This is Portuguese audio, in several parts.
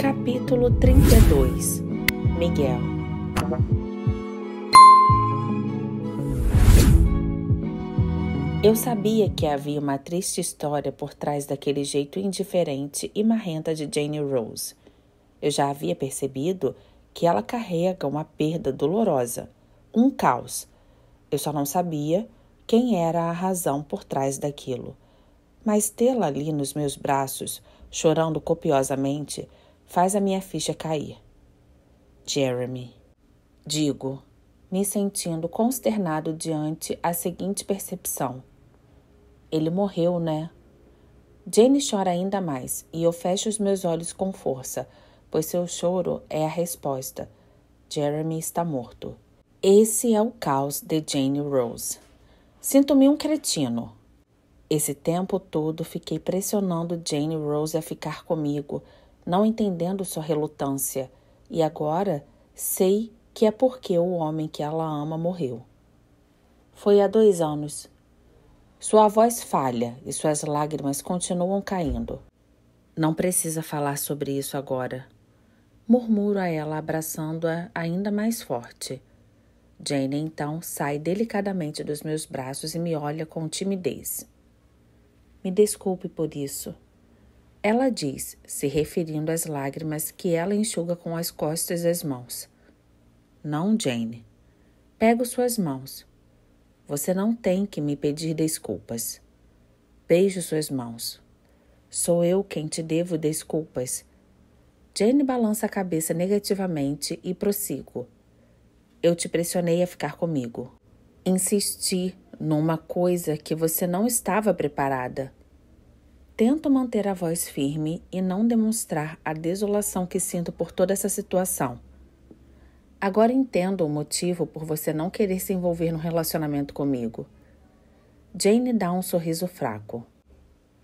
Capítulo 32 Miguel Eu sabia que havia uma triste história por trás daquele jeito indiferente e marrenta de Jane Rose. Eu já havia percebido que ela carrega uma perda dolorosa, um caos. Eu só não sabia quem era a razão por trás daquilo. Mas tê-la ali nos meus braços, chorando copiosamente, faz a minha ficha cair. Jeremy. Digo, me sentindo consternado diante a seguinte percepção. Ele morreu, né? Jane chora ainda mais e eu fecho os meus olhos com força, pois seu choro é a resposta. Jeremy está morto. Esse é o caos de Jane Rose. Sinto-me um cretino. Esse tempo todo fiquei pressionando Jane Rose a ficar comigo, não entendendo sua relutância, e agora sei que é porque o homem que ela ama morreu. Foi há dois anos. Sua voz falha e suas lágrimas continuam caindo. Não precisa falar sobre isso agora. Murmuro a ela, abraçando-a ainda mais forte. Jane então sai delicadamente dos meus braços e me olha com timidez. Me desculpe por isso. Ela diz, se referindo às lágrimas que ela enxuga com as costas das mãos. Não, Jane. Pego suas mãos. Você não tem que me pedir desculpas. Beijo suas mãos. Sou eu quem te devo desculpas. Jane balança a cabeça negativamente e prossigo. Eu te pressionei a ficar comigo. Insisti numa coisa que você não estava preparada. Tento manter a voz firme e não demonstrar a desolação que sinto por toda essa situação. Agora entendo o motivo por você não querer se envolver no relacionamento comigo. Jane dá um sorriso fraco.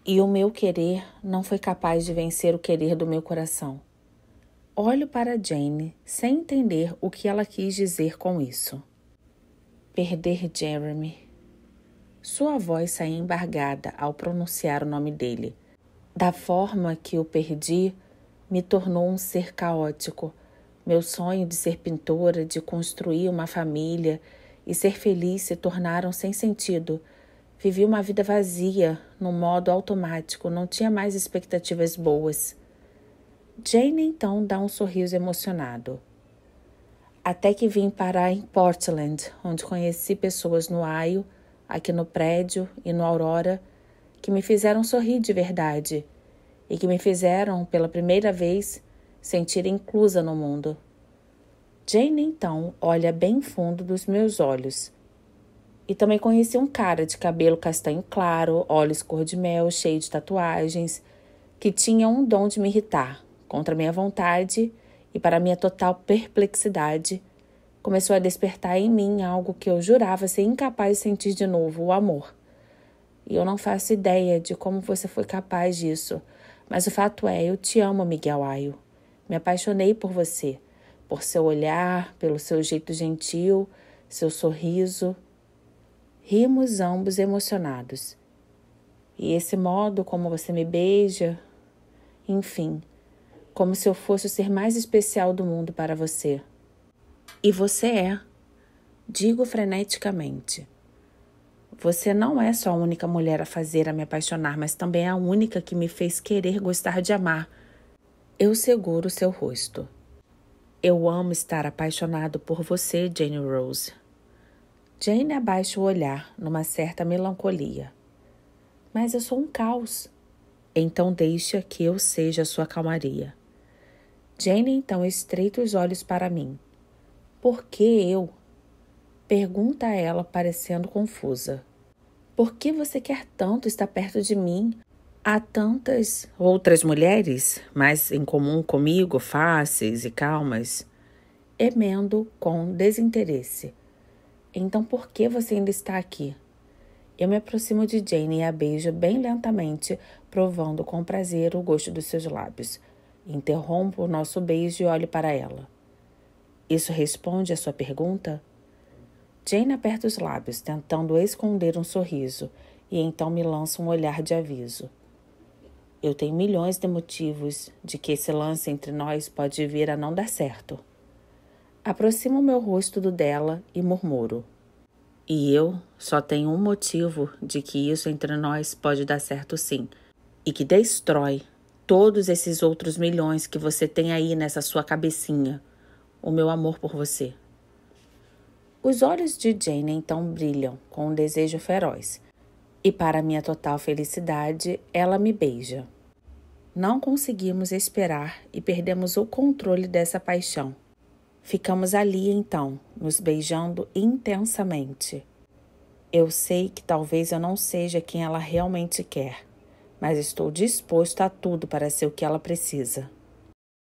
E o meu querer não foi capaz de vencer o querer do meu coração. Olho para Jane sem entender o que ela quis dizer com isso. Perder Jeremy. Sua voz saía embargada ao pronunciar o nome dele. Da forma que o perdi, me tornou um ser caótico. Meu sonho de ser pintora, de construir uma família e ser feliz se tornaram sem sentido. Vivi uma vida vazia, num modo automático, não tinha mais expectativas boas. Jane então dá um sorriso emocionado. Até que vim parar em Portland, onde conheci pessoas no Aio aqui no prédio e no Aurora, que me fizeram sorrir de verdade e que me fizeram, pela primeira vez, sentir inclusa no mundo. Jane então olha bem fundo dos meus olhos. E também conheci um cara de cabelo castanho claro, olhos cor de mel, cheio de tatuagens, que tinha um dom de me irritar, contra minha vontade e para minha total perplexidade começou a despertar em mim algo que eu jurava ser incapaz de sentir de novo: o amor. E eu não faço ideia de como você foi capaz disso, mas o fato é, eu te amo, Miguel Aio. Me apaixonei por você, por seu olhar, pelo seu jeito gentil, seu sorriso. Rimos ambos emocionados. E esse modo como você me beija, enfim, como se eu fosse o ser mais especial do mundo para você. E você é. Digo freneticamente. Você não é só a única mulher a fazer a me apaixonar, mas também é a única que me fez querer gostar de amar. Eu seguro seu rosto. Eu amo estar apaixonado por você, Jane Rose. Jane abaixa o olhar, numa certa melancolia. Mas eu sou um caos. Então deixa que eu seja sua calmaria. Jane então estreita os olhos para mim. Por que eu? Pergunta a ela, parecendo confusa. Por que você quer tanto estar perto de mim? Há tantas outras mulheres, mais em comum comigo, fáceis e calmas. Emendo com desinteresse. Então por que você ainda está aqui? Eu me aproximo de Jane e a beijo bem lentamente, provando com prazer o gosto dos seus lábios. Interrompo o nosso beijo e olho para ela. Isso responde à sua pergunta? Jane aperta os lábios, tentando esconder um sorriso, e então me lança um olhar de aviso. Eu tenho milhões de motivos de que esse lance entre nós pode vir a não dar certo. Aproximo meu rosto do dela e murmuro. E eu só tenho um motivo de que isso entre nós pode dar certo sim, e que destrói todos esses outros milhões que você tem aí nessa sua cabecinha o meu amor por você. Os olhos de Jane então brilham com um desejo feroz, e para minha total felicidade, ela me beija. Não conseguimos esperar e perdemos o controle dessa paixão. Ficamos ali então, nos beijando intensamente. Eu sei que talvez eu não seja quem ela realmente quer, mas estou disposto a tudo para ser o que ela precisa.